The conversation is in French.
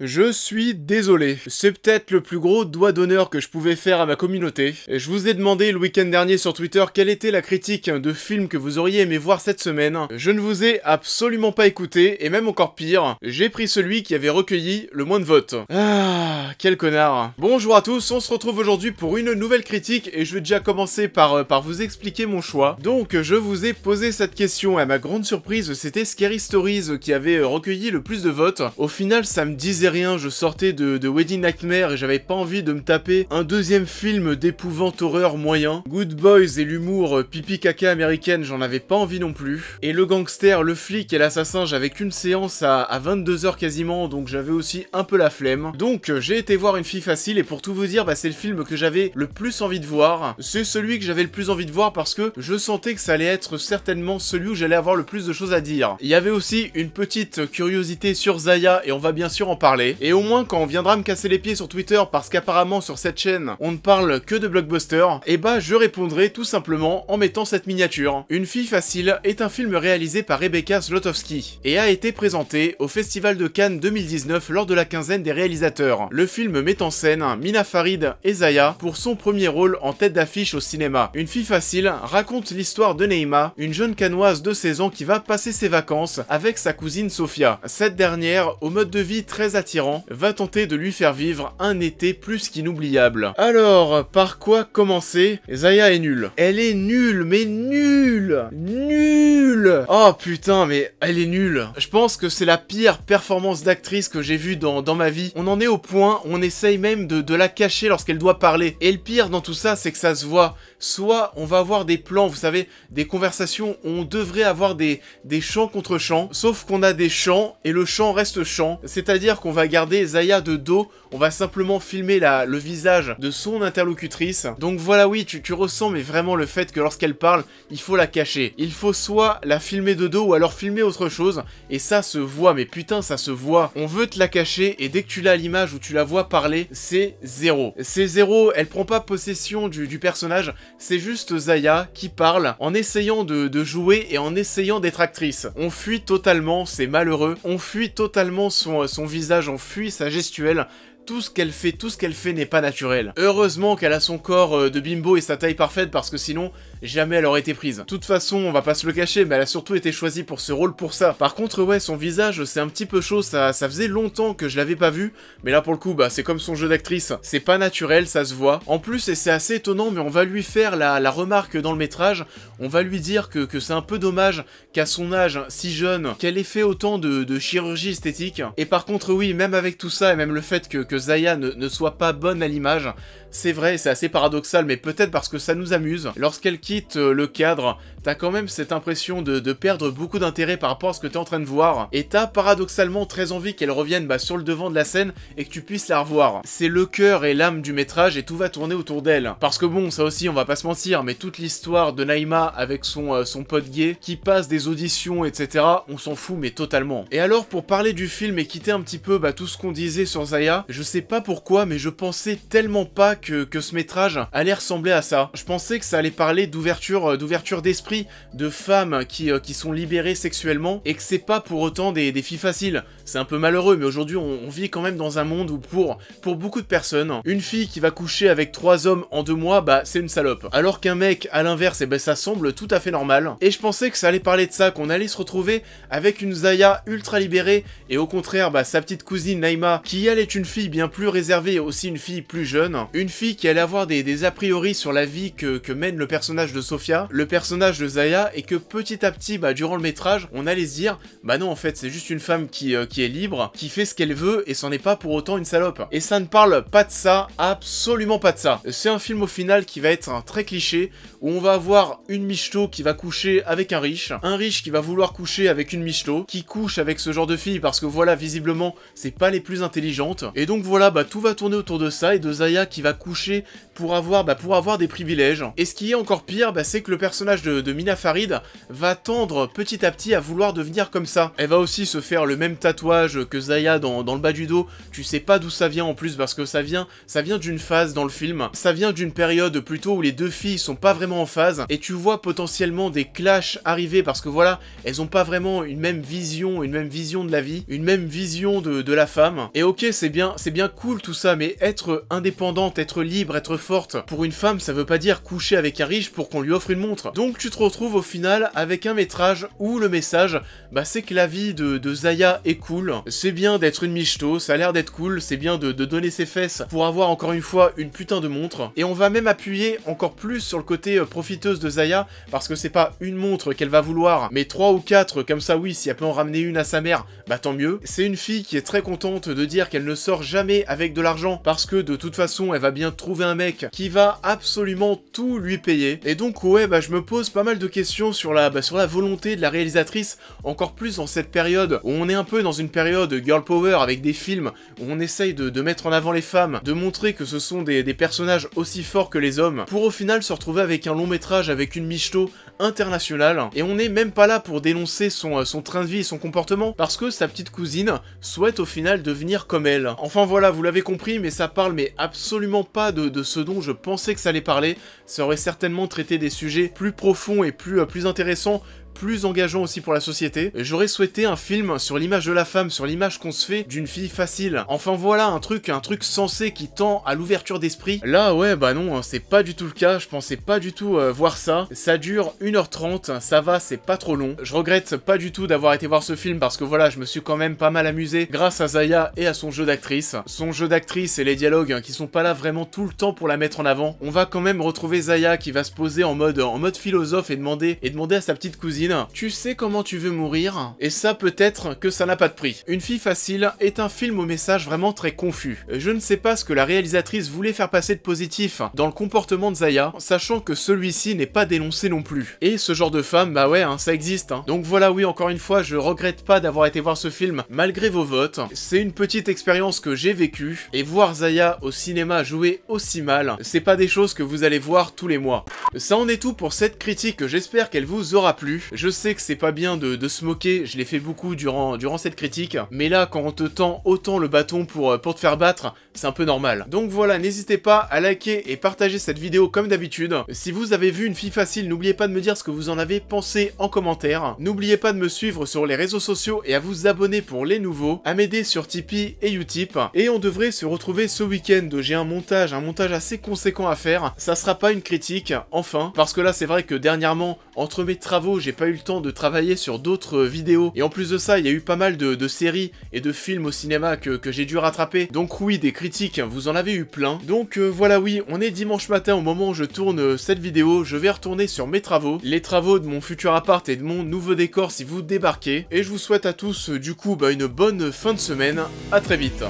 Je suis désolé. C'est peut-être le plus gros doigt d'honneur que je pouvais faire à ma communauté. Je vous ai demandé le week-end dernier sur Twitter quelle était la critique de film que vous auriez aimé voir cette semaine. Je ne vous ai absolument pas écouté, et même encore pire, j'ai pris celui qui avait recueilli le moins de votes. Ah, quel connard. Bonjour à tous, on se retrouve aujourd'hui pour une nouvelle critique, et je vais déjà commencer par, euh, par vous expliquer mon choix. Donc, je vous ai posé cette question, à ma grande surprise, c'était Scary Stories euh, qui avait euh, recueilli le plus de votes. Au final, ça me disait rien, je sortais de, Wedding Nightmare et j'avais pas envie de me taper un deuxième film d'épouvante horreur moyen. Good Boys et l'humour euh, pipi caca américaine, j'en avais pas envie non plus. Et le gangster, le flic et l'assassin, j'avais qu'une séance à, à 22h quasiment, donc j'avais aussi un peu la flemme. Donc euh, j'ai été voir Une fille facile et pour tout vous dire, bah, c'est le film que j'avais le plus envie de voir. C'est celui que j'avais le plus envie de voir parce que je sentais que ça allait être certainement celui où j'allais avoir le plus de choses à dire. Il y avait aussi une petite curiosité sur Zaya et on va bien sûr en parler et au moins quand on viendra me casser les pieds sur Twitter parce qu'apparemment sur cette chaîne on ne parle que de blockbuster, et eh bah je répondrai tout simplement en mettant cette miniature. Une fille facile est un film réalisé par Rebecca Zlotowski, et a été présenté au Festival de Cannes 2019 lors de la quinzaine des réalisateurs. Le film met en scène Mina Farid et Zaya pour son premier rôle en tête d'affiche au cinéma. Une fille facile raconte l'histoire de Neima, une jeune canoise de 16 ans qui va passer ses vacances avec sa cousine Sofia. Cette dernière, au mode de vie très tyran, va tenter de lui faire vivre un été plus qu'inoubliable. Alors, par quoi commencer Zaya est nulle. Elle est nulle, mais nulle Nulle Oh putain, mais elle est nulle. Je pense que c'est la pire performance d'actrice que j'ai vue dans, ma vie. On en est au point, on essaye même de, la cacher lorsqu'elle doit parler. Et le pire dans tout ça, c'est que ça se voit. Soit on va avoir des plans, vous savez, des conversations, on devrait avoir des, des chants contre chants, sauf qu'on a des chants et le chant reste chant, c'est-à-dire qu'on va va garder Zaya de dos, on va simplement filmer le visage de son interlocutrice. Donc voilà, oui, tu, ressens mais vraiment le fait que lorsqu'elle parle, il faut la cacher. Il faut soit la filmer de dos ou alors filmer autre chose, et ça se voit, mais putain, ça se voit. On veut te la cacher, et dès que tu l'as à l'image où tu la vois parler, c'est zéro. C'est zéro, elle prend pas possession du, personnage, c'est juste Zaya qui parle en essayant de, de jouer et en essayant d'être actrice. On fuit totalement, c'est malheureux, on fuit totalement son, son visage fuit sa gestuelle, tout ce qu'elle fait, tout ce qu'elle fait n'est pas naturel. Heureusement qu'elle a son corps euh, de bimbo et sa taille parfaite parce que sinon, jamais elle aurait été prise. De toute façon, on va pas se le cacher, mais elle a surtout été choisie pour ce rôle pour ça. Par contre, ouais, son visage, c'est un petit peu chaud, ça, ça faisait longtemps que je l'avais pas vu, mais là pour le coup, bah c'est comme son jeu d'actrice, c'est pas naturel, ça se voit. En plus, et c'est assez étonnant, mais on va lui faire la, remarque dans le métrage, on va lui dire que, c'est un peu dommage qu'à son âge, si jeune, qu'elle ait fait autant de, chirurgie esthétique. Et par contre, oui, même avec tout ça, et même le fait que, que Zaya ne soit pas bonne à l'image, c'est vrai, c'est assez paradoxal, mais peut-être parce que ça nous amuse. Lorsqu'elle quitte euh, le cadre, T'as quand même cette impression de, perdre beaucoup d'intérêt par rapport à ce que t'es en train de voir. Et t'as paradoxalement très envie qu'elle revienne bah, sur le devant de la scène et que tu puisses la revoir. C'est le cœur et l'âme du métrage et tout va tourner autour d'elle. Parce que bon, ça aussi, on va pas se mentir, mais toute l'histoire de Naïma avec son, euh, son pote gay qui passe des auditions, etc., on s'en fout, mais totalement. Et alors, pour parler du film et quitter un petit peu bah, tout ce qu'on disait sur Zaya, je sais pas pourquoi, mais je pensais tellement pas que, ce métrage allait ressembler à ça. Je pensais que ça allait parler d'ouverture euh, d'ouverture d'esprit de femmes euh, qui, sont libérées sexuellement et que c'est pas pour autant des, filles faciles. C'est un peu malheureux, mais aujourd'hui on, vit quand même dans un monde où pour, pour beaucoup de personnes, une fille qui va coucher avec trois hommes en deux mois, bah c'est une salope. Alors qu'un mec, à l'inverse, et eh ben ça semble tout à fait normal. Et je pensais que ça allait parler de ça, qu'on allait se retrouver avec une Zaya ultra libérée et au contraire, bah sa petite cousine Naima, qui elle est une fille bien plus réservée et aussi une fille plus jeune, une fille qui allait avoir des, a priori sur la vie que, mène le personnage de Sofia, le personnage de Zaya et que petit à petit, bah, durant le métrage, on allait se dire, bah non, en fait, c'est juste une femme euh, qui, est libre, qui fait ce qu'elle veut et c'en est pas pour autant une salope. Et ça ne parle pas de ça, absolument pas de ça. C'est un film au final qui va être très cliché où on va avoir une michto qui va coucher avec un riche, un riche qui va vouloir coucher avec une michto, qui couche avec ce genre de fille parce que voilà, visiblement, c'est pas les plus intelligentes. Et donc voilà, bah tout va tourner autour de ça et de Zaya qui va coucher pour avoir, bah, pour avoir des privilèges. Et ce qui est encore pire, bah, c'est que le personnage de, Mina Farid va tendre petit à petit à vouloir devenir comme ça. Elle va aussi se faire le même tatouage que Zaya dans, le bas du dos. Tu sais pas d'où ça vient en plus parce que ça vient, ça vient d'une phase dans le film. Ça vient d'une période plutôt où les deux filles sont pas vraiment en phase et tu vois potentiellement des clashs arriver parce que voilà, elles ont pas vraiment une même vision, une même vision de la vie, une même vision de, de la femme. Et ok, c'est bien, c'est bien cool tout ça, mais être indépendante, être libre, être forte. Pour une femme, ça veut pas dire coucher avec un riche pour qu'on lui offre une montre. Donc tu te retrouves au final avec un métrage où le message, bah c'est que la vie de, de Zaya est cool, c'est bien d'être une michto, ça a l'air d'être cool, c'est bien de, de donner ses fesses pour avoir encore une fois une putain de montre. Et on va même appuyer encore plus sur le côté euh, profiteuse de Zaya, parce que c'est pas une montre qu'elle va vouloir, mais trois ou quatre, comme ça oui, si elle peut en ramener une à sa mère, bah tant mieux. C'est une fille qui est très contente de dire qu'elle ne sort jamais avec de l'argent, parce que de toute façon, elle va bien trouver un mec qui va absolument tout lui payer. Et donc ouais, bah je me pose pas mal de questions sur la, bah, sur la volonté de la réalisatrice, encore plus dans cette période où on est un peu dans une période girl power avec des films où on essaye de, mettre en avant les femmes, de montrer que ce sont des, personnages aussi forts que les hommes, pour au final se retrouver avec un long métrage avec une michto internationale. Et on n'est même pas là pour dénoncer son, euh, son train de vie et son comportement, parce que sa petite cousine souhaite au final devenir comme elle. Enfin voilà, vous l'avez compris, mais ça parle mais absolument pas de, de ce je pensais que ça allait parler. Ça aurait certainement traité des sujets plus profonds et plus, euh, plus intéressants plus engageant aussi pour la société. J'aurais souhaité un film sur l'image de la femme, sur l'image qu'on se fait d'une fille facile. Enfin voilà, un truc, un truc sensé qui tend à l'ouverture d'esprit. Là, ouais, bah non, hein, c'est pas du tout le cas, je pensais pas du tout euh, voir ça. Ça dure 1h30, ça va, c'est pas trop long. Je regrette pas du tout d'avoir été voir ce film parce que voilà, je me suis quand même pas mal amusé grâce à Zaya et à son jeu d'actrice. Son jeu d'actrice et les dialogues hein, qui sont pas là vraiment tout le temps pour la mettre en avant. On va quand même retrouver Zaya qui va se poser en mode, en mode philosophe et demander, et demander à sa petite cousine tu sais comment tu veux mourir, et ça peut-être que ça n'a pas de prix. Une fille facile est un film au message vraiment très confus. Je ne sais pas ce que la réalisatrice voulait faire passer de positif dans le comportement de Zaya, sachant que celui-ci n'est pas dénoncé non plus. Et ce genre de femme, bah ouais, hein, ça existe. Hein. Donc voilà, oui, encore une fois, je regrette pas d'avoir été voir ce film malgré vos votes. C'est une petite expérience que j'ai vécue, et voir Zaya au cinéma jouer aussi mal, c'est pas des choses que vous allez voir tous les mois. Ça en est tout pour cette critique, j'espère qu'elle vous aura plu. Je sais que c'est pas bien de, se moquer, je l'ai fait beaucoup durant, durant cette critique, mais là, quand on te tend autant le bâton pour, euh, pour te faire battre, c'est un peu normal. Donc voilà, n'hésitez pas à liker et partager cette vidéo comme d'habitude. Si vous avez vu une fille facile, n'oubliez pas de me dire ce que vous en avez pensé en commentaire. N'oubliez pas de me suivre sur les réseaux sociaux et à vous abonner pour les nouveaux, à m'aider sur Tipeee et Utip. Et on devrait se retrouver ce week-end. J'ai un montage, un montage assez conséquent à faire. Ça sera pas une critique, enfin, parce que là c'est vrai que dernièrement, entre mes travaux, j'ai pas eu le temps de travailler sur d'autres euh, vidéos. Et en plus de ça, il y a eu pas mal de, séries et de films au cinéma que, j'ai dû rattraper. Donc oui, des critiques, vous en avez eu plein. Donc euh, voilà, oui, on est dimanche matin au moment où je tourne euh, cette vidéo. Je vais retourner sur mes travaux, les travaux de mon futur appart et de mon nouveau décor si vous débarquez. Et je vous souhaite à tous, du coup, bah, une bonne fin de semaine. À très vite.